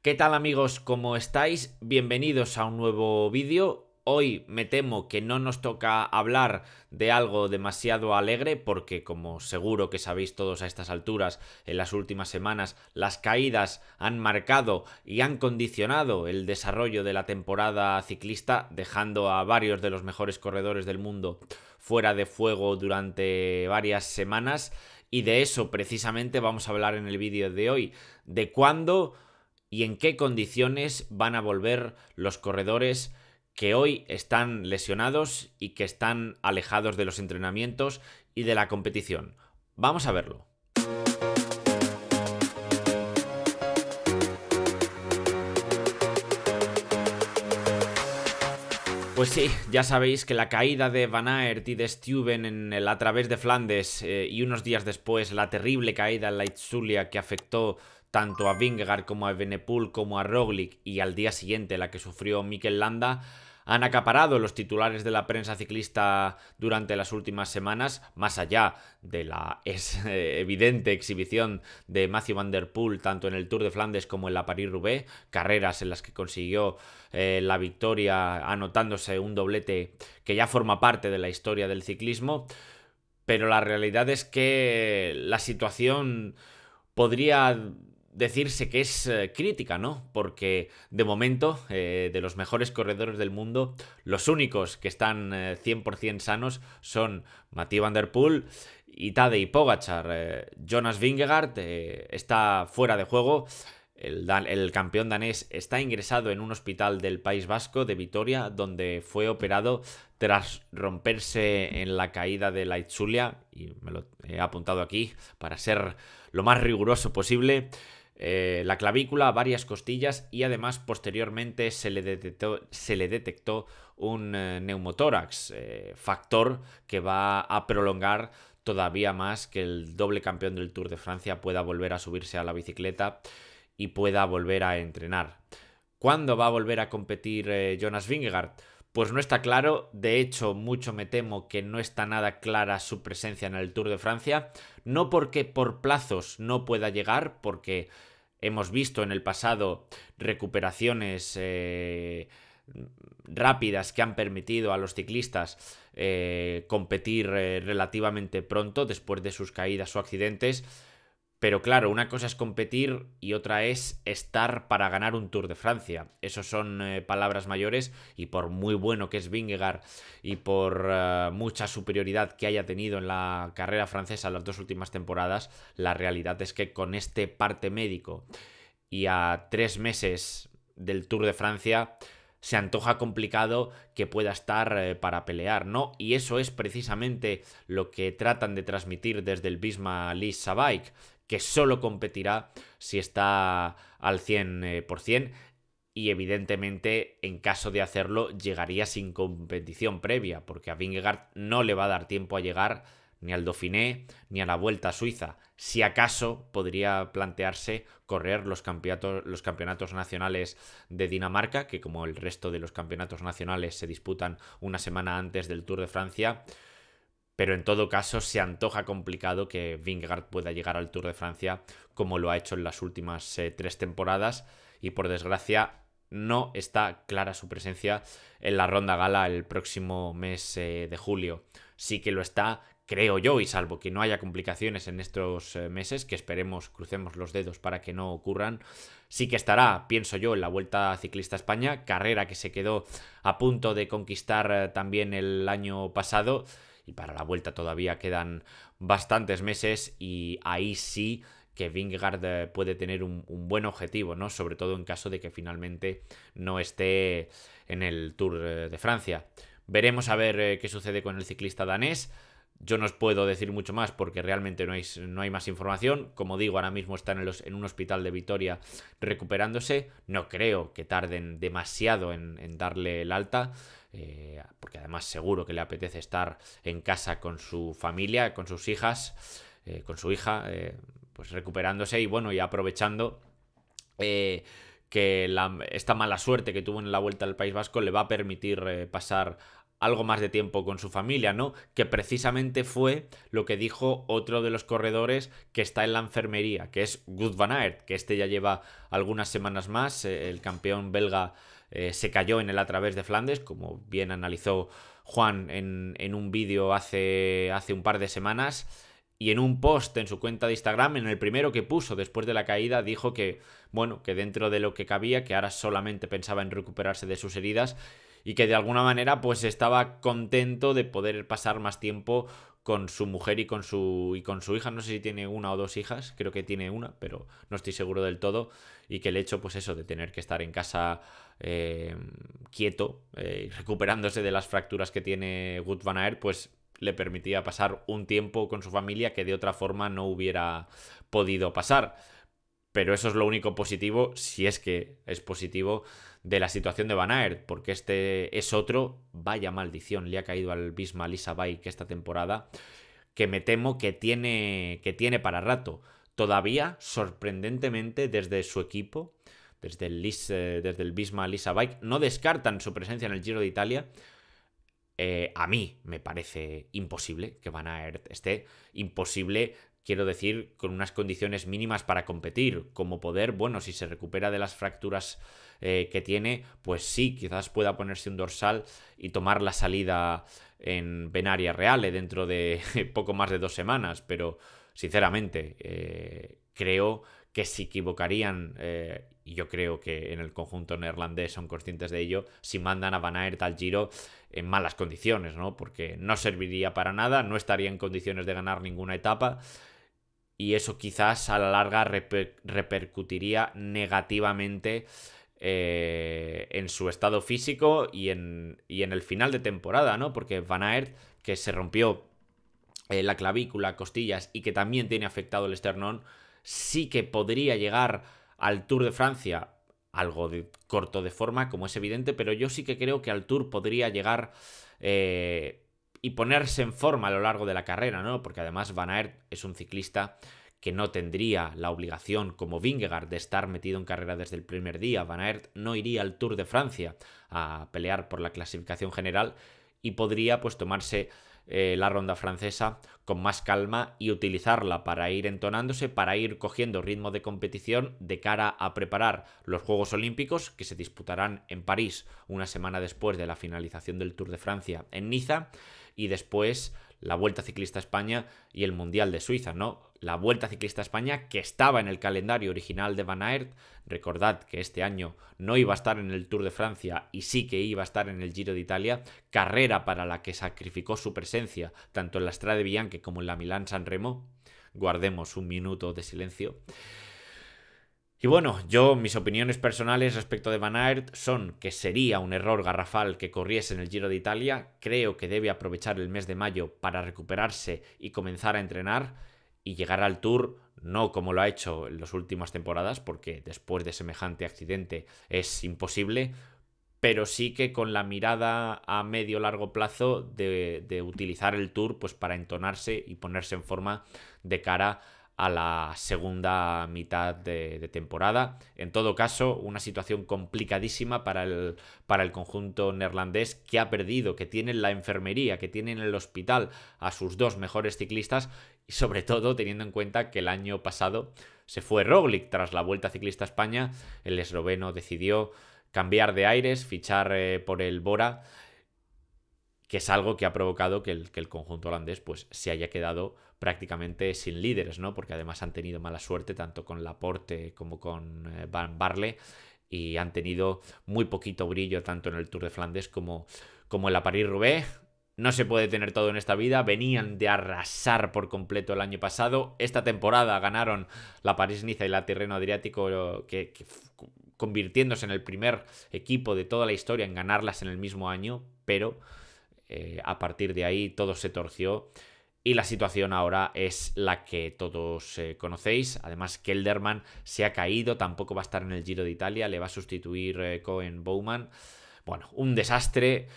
¿Qué tal amigos? ¿Cómo estáis? Bienvenidos a un nuevo vídeo. Hoy me temo que no nos toca hablar de algo demasiado alegre porque como seguro que sabéis todos a estas alturas, en las últimas semanas las caídas han marcado y han condicionado el desarrollo de la temporada ciclista dejando a varios de los mejores corredores del mundo fuera de fuego durante varias semanas y de eso precisamente vamos a hablar en el vídeo de hoy, de cuándo y en qué condiciones van a volver los corredores que hoy están lesionados y que están alejados de los entrenamientos y de la competición. Vamos a verlo. Pues sí, ya sabéis que la caída de Van Aert y de Steuben en el a través de Flandes eh, y unos días después la terrible caída en la que afectó tanto a Vingegaard como a Venepool como a Roglic y al día siguiente la que sufrió Mikel Landa, han acaparado los titulares de la prensa ciclista durante las últimas semanas, más allá de la eh, evidente exhibición de Matthew Van Der Poel tanto en el Tour de Flandes como en la paris roubaix carreras en las que consiguió eh, la victoria anotándose un doblete que ya forma parte de la historia del ciclismo, pero la realidad es que la situación podría decirse que es eh, crítica, ¿no? Porque de momento, eh, de los mejores corredores del mundo, los únicos que están 100% eh, sanos son Mathieu Van Der Poel y Tadej Pogachar. Jonas Vingegaard está fuera de juego. El, campeón danés está ingresado en un hospital del País Vasco de Vitoria, donde fue operado tras romperse en la caída de la Itzulia, y me lo he apuntado aquí para ser lo más riguroso posible. Eh, la clavícula, varias costillas y además posteriormente se le detectó, un eh, neumotórax, eh, factor que va a prolongar todavía más que el doble campeón del Tour de Francia pueda volver a subirse a la bicicleta y pueda volver a entrenar. ¿Cuándo va a volver a competir Jonas Vingegaard? Pues no está claro, de hecho mucho me temo que no está nada clara su presencia en el Tour de Francia, no porque por plazos no pueda llegar, porque hemos visto en el pasado recuperaciones eh, rápidas que han permitido a los ciclistas eh, competir eh, relativamente pronto después de sus caídas o accidentes, pero claro, una cosa es competir y otra es estar para ganar un Tour de Francia. Esas son eh, palabras mayores y por muy bueno que es Vingegaard y por eh, mucha superioridad que haya tenido en la carrera francesa las dos últimas temporadas, la realidad es que con este parte médico y a tres meses del Tour de Francia se antoja complicado que pueda estar eh, para pelear, ¿no? Y eso es precisamente lo que tratan de transmitir desde el Bisma lis Sabike, que solo competirá si está al 100% eh, y evidentemente en caso de hacerlo llegaría sin competición previa, porque a Vingegaard no le va a dar tiempo a llegar ni al Dauphiné ni a la Vuelta a Suiza. Si acaso podría plantearse correr los campeonatos, los campeonatos nacionales de Dinamarca, que como el resto de los campeonatos nacionales se disputan una semana antes del Tour de Francia, pero en todo caso, se antoja complicado que Vingard pueda llegar al Tour de Francia como lo ha hecho en las últimas eh, tres temporadas. Y por desgracia, no está clara su presencia en la ronda gala el próximo mes eh, de julio. Sí que lo está, creo yo, y salvo que no haya complicaciones en estos eh, meses, que esperemos, crucemos los dedos para que no ocurran, sí que estará, pienso yo, en la Vuelta Ciclista España, carrera que se quedó a punto de conquistar también el año pasado y para la vuelta todavía quedan bastantes meses y ahí sí que Vingard eh, puede tener un, buen objetivo, ¿no? Sobre todo en caso de que finalmente no esté en el Tour eh, de Francia. Veremos a ver eh, qué sucede con el ciclista danés. Yo no os puedo decir mucho más porque realmente no hay, no hay más información. Como digo, ahora mismo está en, un hospital de Vitoria recuperándose. No creo que tarden demasiado en darle el alta. Eh, porque además seguro que le apetece estar en casa con su familia, con sus hijas, eh, con su hija, eh, pues recuperándose y bueno, y aprovechando que esta mala suerte que tuvo en la vuelta al País Vasco le va a permitir pasar algo más de tiempo con su familia, ¿no? Que precisamente fue lo que dijo otro de los corredores que está en la enfermería, que es Good Van Aert, que este ya lleva algunas semanas más, el campeón belga eh, se cayó en el a través de Flandes, como bien analizó Juan en, un vídeo hace, hace un par de semanas. Y en un post en su cuenta de Instagram, en el primero que puso después de la caída, dijo que, bueno, que dentro de lo que cabía, que ahora solamente pensaba en recuperarse de sus heridas y que de alguna manera pues estaba contento de poder pasar más tiempo con su mujer y con su, y con su hija. No sé si tiene una o dos hijas, creo que tiene una, pero no estoy seguro del todo. Y que el hecho, pues eso, de tener que estar en casa eh, quieto, eh, recuperándose de las fracturas que tiene Gut Van pues le permitía pasar un tiempo con su familia que de otra forma no hubiera podido pasar. Pero eso es lo único positivo, si es que es positivo de la situación de Van Aert, porque este es otro, vaya maldición, le ha caído al Bisma Lisa Bike esta temporada, que me temo que tiene, que tiene para rato. Todavía, sorprendentemente, desde su equipo, desde el, eh, Bisma Lisa Bike, no descartan su presencia en el Giro de Italia. Eh, a mí me parece imposible que Van Aert esté, imposible quiero decir, con unas condiciones mínimas para competir, como poder, bueno, si se recupera de las fracturas eh, que tiene, pues sí, quizás pueda ponerse un dorsal y tomar la salida en Benaria Reale eh, dentro de poco más de dos semanas, pero sinceramente eh, creo que se equivocarían, y yo creo que en el conjunto neerlandés son conscientes de ello, si mandan a Van Aert al Giro en malas condiciones, ¿no? Porque no serviría para nada, no estaría en condiciones de ganar ninguna etapa, y eso quizás a la larga repercutiría negativamente eh, en su estado físico y en, en el final de temporada, ¿no? Porque Van Aert, que se rompió eh, la clavícula, costillas y que también tiene afectado el esternón, sí que podría llegar al Tour de Francia algo corto de forma, como es evidente, pero yo sí que creo que al Tour podría llegar eh, y ponerse en forma a lo largo de la carrera, ¿no? Porque además Van Aert es un ciclista que no tendría la obligación como Vingegaard de estar metido en carrera desde el primer día. Van Aert no iría al Tour de Francia a pelear por la clasificación general y podría pues tomarse eh, la ronda francesa con más calma y utilizarla para ir entonándose, para ir cogiendo ritmo de competición de cara a preparar los Juegos Olímpicos que se disputarán en París una semana después de la finalización del Tour de Francia en Niza y después la Vuelta Ciclista a España y el Mundial de Suiza, ¿no? La Vuelta Ciclista a España que estaba en el calendario original de Van Aert. Recordad que este año no iba a estar en el Tour de Francia y sí que iba a estar en el Giro de Italia, carrera para la que sacrificó su presencia tanto en la Strade Bianche como en la Milán-San Remo. Guardemos un minuto de silencio. Y bueno, yo, mis opiniones personales respecto de Van Aert son que sería un error garrafal que corriese en el Giro de Italia. Creo que debe aprovechar el mes de mayo para recuperarse y comenzar a entrenar y llegar al Tour no como lo ha hecho en las últimas temporadas, porque después de semejante accidente es imposible, pero sí que con la mirada a medio largo plazo de, utilizar el Tour pues para entonarse y ponerse en forma de cara a a la segunda mitad de, temporada. En todo caso, una situación complicadísima para el, para el conjunto neerlandés que ha perdido, que tiene la enfermería, que tiene en el hospital a sus dos mejores ciclistas y sobre todo teniendo en cuenta que el año pasado se fue Roglic tras la Vuelta Ciclista a España, el esloveno decidió cambiar de aires, fichar eh, por el Bora que es algo que ha provocado que el, conjunto holandés pues, se haya quedado prácticamente sin líderes, ¿no? Porque además han tenido mala suerte tanto con Laporte como con eh, Van Barle y han tenido muy poquito brillo tanto en el Tour de Flandes como, como en la paris roubaix No se puede tener todo en esta vida. Venían de arrasar por completo el año pasado. Esta temporada ganaron la París-Niza y la Terreno Adriático, eh, convirtiéndose en el primer equipo de toda la historia en ganarlas en el mismo año, pero eh, a partir de ahí todo se torció y la situación ahora es la que todos eh, conocéis. Además, Kelderman se ha caído, tampoco va a estar en el Giro de Italia, le va a sustituir eh, Cohen Bowman. Bueno, un desastre.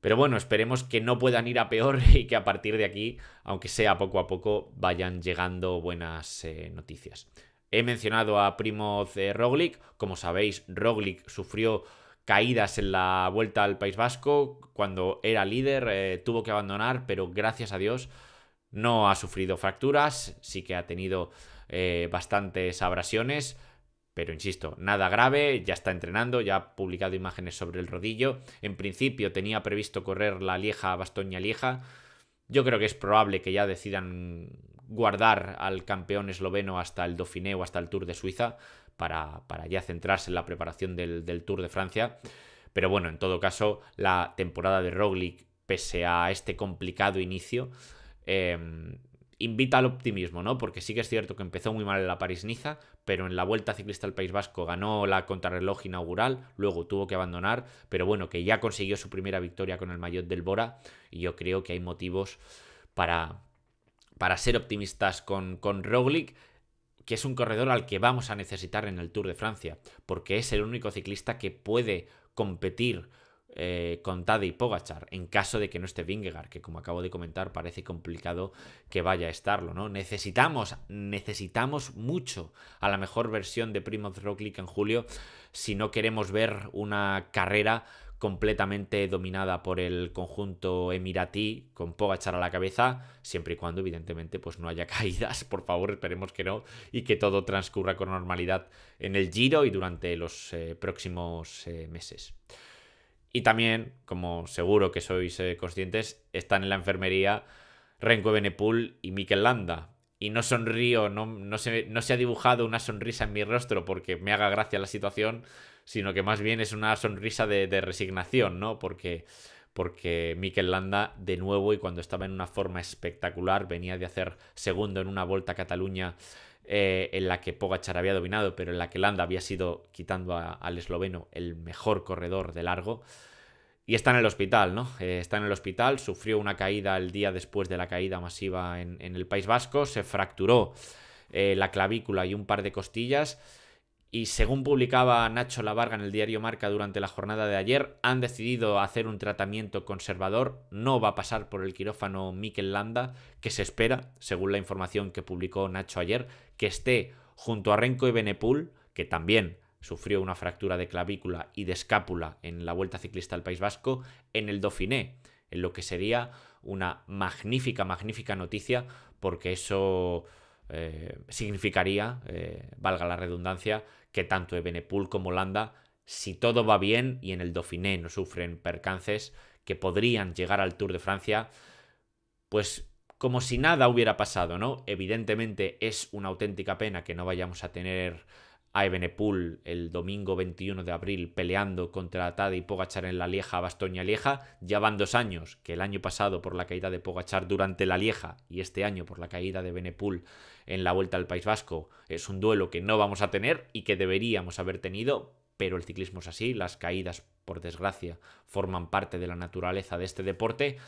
Pero bueno, esperemos que no puedan ir a peor y que a partir de aquí, aunque sea poco a poco, vayan llegando buenas noticias. He mencionado a Primoz Roglic. Como sabéis, Roglic sufrió caídas en la vuelta al País Vasco, cuando era líder, eh, tuvo que abandonar, pero gracias a Dios no ha sufrido fracturas, sí que ha tenido eh, bastantes abrasiones, pero insisto, nada grave, ya está entrenando, ya ha publicado imágenes sobre el rodillo. En principio tenía previsto correr la Lieja, Bastoña Lieja. Yo creo que es probable que ya decidan guardar al campeón esloveno hasta el Dauphiné o hasta el Tour de Suiza, para, ya centrarse en la preparación del, Tour de Francia. Pero bueno, en todo caso, la temporada de Roglic, pese a este complicado inicio, em, invita al optimismo, ¿no? Porque sí que es cierto que empezó muy mal en la París-Niza, pero en la Vuelta Ciclista al País Vasco ganó la contrarreloj inaugural, luego tuvo que abandonar, pero bueno, que ya consiguió su primera victoria con el maillot del Bora, y yo creo que hay motivos para, para ser optimistas con, con Roglic, que es un corredor al que vamos a necesitar en el Tour de Francia, porque es el único ciclista que puede competir con eh, con Tadej Pogachar en caso de que no esté Vingegaard, que como acabo de comentar parece complicado que vaya a estarlo, ¿no? Necesitamos, necesitamos mucho a la mejor versión de Primoz Roglic en julio si no queremos ver una carrera completamente dominada por el conjunto emiratí, con poca a la cabeza, siempre y cuando, evidentemente, pues no haya caídas, por favor, esperemos que no, y que todo transcurra con normalidad en el Giro y durante los eh, próximos eh, meses. Y también, como seguro que sois eh, conscientes, están en la enfermería Renko Benepul y Mikel Landa. Y no sonrío, no, no, se, no se ha dibujado una sonrisa en mi rostro porque me haga gracia la situación, sino que más bien es una sonrisa de, resignación, ¿no? Porque, porque Mikel Landa, de nuevo, y cuando estaba en una forma espectacular, venía de hacer segundo en una Vuelta a Cataluña eh, en la que Pogachar había dominado, pero en la que Landa había sido, quitando al esloveno, el mejor corredor de largo. Y está en el hospital, ¿no? Eh, está en el hospital, sufrió una caída el día después de la caída masiva en, el País Vasco, se fracturó eh, la clavícula y un par de costillas y según publicaba Nacho Lavarga en el diario Marca durante la jornada de ayer, han decidido hacer un tratamiento conservador. No va a pasar por el quirófano Mikel Landa, que se espera, según la información que publicó Nacho ayer, que esté junto a Renko y Benepool, que también sufrió una fractura de clavícula y de escápula en la Vuelta Ciclista al País Vasco, en el Dauphiné, en lo que sería una magnífica, magnífica noticia, porque eso eh, significaría, eh, valga la redundancia, que tanto Ebenepool como Holanda, si todo va bien y en el Dauphiné no sufren percances que podrían llegar al Tour de Francia, pues como si nada hubiera pasado, ¿no? Evidentemente es una auténtica pena que no vayamos a tener a Ebenepool el domingo 21 de abril peleando contra Tade y Pogachar en la Lieja, Bastoña Lieja, ya van dos años, que el año pasado por la caída de Pogachar durante la Lieja y este año por la caída de Benepool en la Vuelta al País Vasco, es un duelo que no vamos a tener y que deberíamos haber tenido, pero el ciclismo es así, las caídas por desgracia forman parte de la naturaleza de este deporte.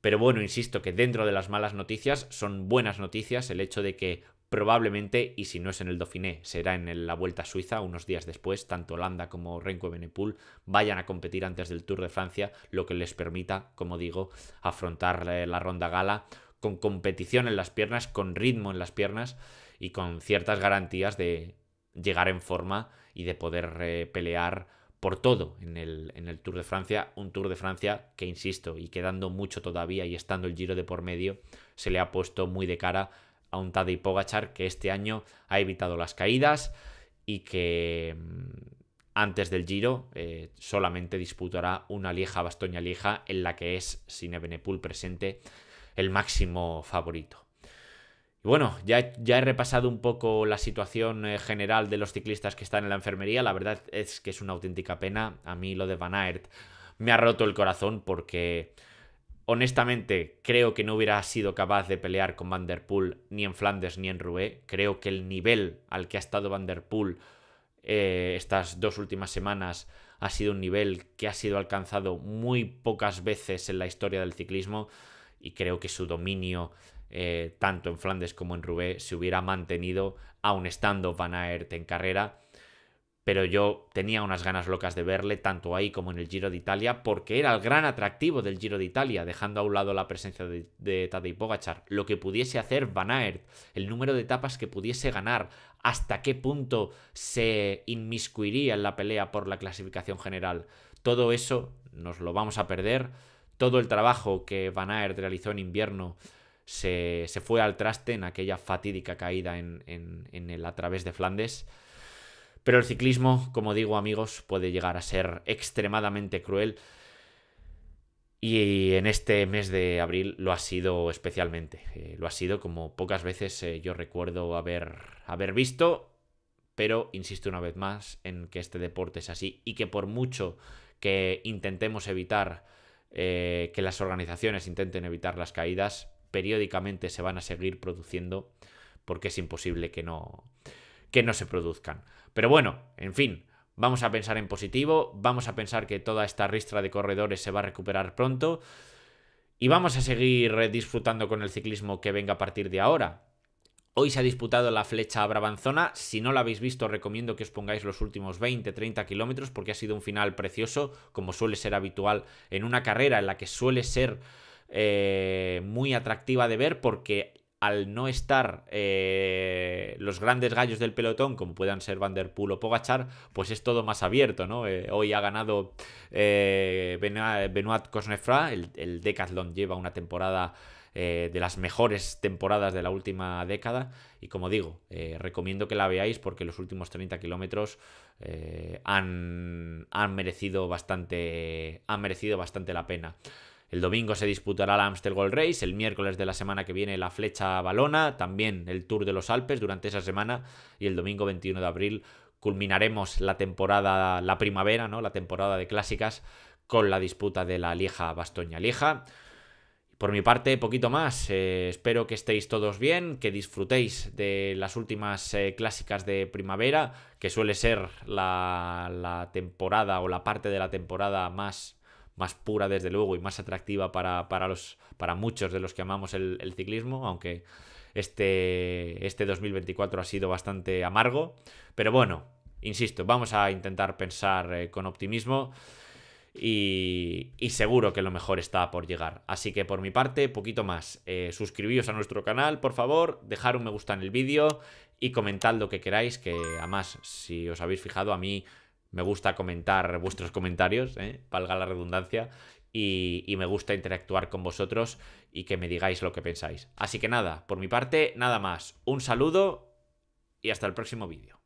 Pero bueno, insisto que dentro de las malas noticias son buenas noticias el hecho de que Probablemente, y si no es en el Dauphiné, será en la Vuelta a Suiza unos días después, tanto Holanda como Renko benepool vayan a competir antes del Tour de Francia, lo que les permita, como digo, afrontar eh, la ronda gala con competición en las piernas, con ritmo en las piernas y con ciertas garantías de llegar en forma y de poder eh, pelear por todo en el Tour de Francia, un Tour de Francia que, insisto, y quedando mucho todavía y estando el giro de por medio, se le ha puesto muy de cara a un Tadej Pogachar que este año ha evitado las caídas y que mm, antes del Giro eh, solamente disputará una lija Bastoña Lieja en la que es sin Ebenepool presente el máximo favorito. Y bueno, ya, ya he repasado un poco la situación eh, general de los ciclistas que están en la enfermería. La verdad es que es una auténtica pena. A mí lo de Van Aert me ha roto el corazón porque Honestamente, creo que no hubiera sido capaz de pelear con Van Der Poel ni en Flandes ni en Roubaix. Creo que el nivel al que ha estado Van Der Poel eh, estas dos últimas semanas ha sido un nivel que ha sido alcanzado muy pocas veces en la historia del ciclismo y creo que su dominio eh, tanto en Flandes como en Roubaix se hubiera mantenido aun estando Van Aert en carrera pero yo tenía unas ganas locas de verle tanto ahí como en el Giro de Italia porque era el gran atractivo del Giro de Italia, dejando a un lado la presencia de, Tadej lo que pudiese hacer Van Aert, el número de etapas que pudiese ganar, hasta qué punto se inmiscuiría en la pelea por la clasificación general. Todo eso nos lo vamos a perder, todo el trabajo que Van Aert realizó en invierno se, se fue al traste en aquella fatídica caída en, en, en el a través de Flandes pero el ciclismo, como digo amigos, puede llegar a ser extremadamente cruel y en este mes de abril lo ha sido especialmente. Eh, lo ha sido como pocas veces eh, yo recuerdo haber, haber visto, pero insisto una vez más en que este deporte es así y que por mucho que intentemos evitar eh, que las organizaciones intenten evitar las caídas, periódicamente se van a seguir produciendo porque es imposible que no, que no se produzcan. Pero bueno, en fin, vamos a pensar en positivo, vamos a pensar que toda esta ristra de corredores se va a recuperar pronto y vamos a seguir disfrutando con el ciclismo que venga a partir de ahora. Hoy se ha disputado la flecha Brabanzona. Si no la habéis visto, recomiendo que os pongáis los últimos 20-30 kilómetros porque ha sido un final precioso, como suele ser habitual en una carrera en la que suele ser eh, muy atractiva de ver porque al no estar eh, los grandes gallos del pelotón, como puedan ser Van Der Poel o Pogachar, pues es todo más abierto, ¿no? Eh, hoy ha ganado eh, Benoit, Cosnefra, el, Decathlon lleva una temporada de las mejores temporadas de la última década. Y como digo, recomiendo que la veáis porque los últimos 30 kilómetros han, merecido bastante, han merecido bastante la pena. El domingo se disputará la Amstel Gold Race, el miércoles de la semana que viene la Flecha Balona, también el Tour de los Alpes durante esa semana y el domingo 21 de abril culminaremos la temporada, la primavera, ¿no? La temporada de clásicas con la disputa de la Lieja Bastoña Lieja. Por mi parte, poquito más. Eh, espero que estéis todos bien, que disfrutéis de las últimas eh, clásicas de primavera, que suele ser la, la temporada o la parte de la temporada más más pura desde luego y más atractiva para, los, para muchos de los que amamos el, ciclismo, aunque este, este 2024 ha sido bastante amargo. Pero bueno, insisto, vamos a intentar pensar eh, con optimismo. Y, seguro que lo mejor está por llegar. Así que por mi parte, poquito más. Eh, suscribíos a nuestro canal, por favor, dejar un me gusta en el vídeo y comentad lo que queráis, que además, si os habéis fijado, a mí me gusta comentar vuestros comentarios, ¿eh? valga la redundancia, y, me gusta interactuar con vosotros y que me digáis lo que pensáis. Así que nada, por mi parte, nada más. Un saludo y hasta el próximo vídeo.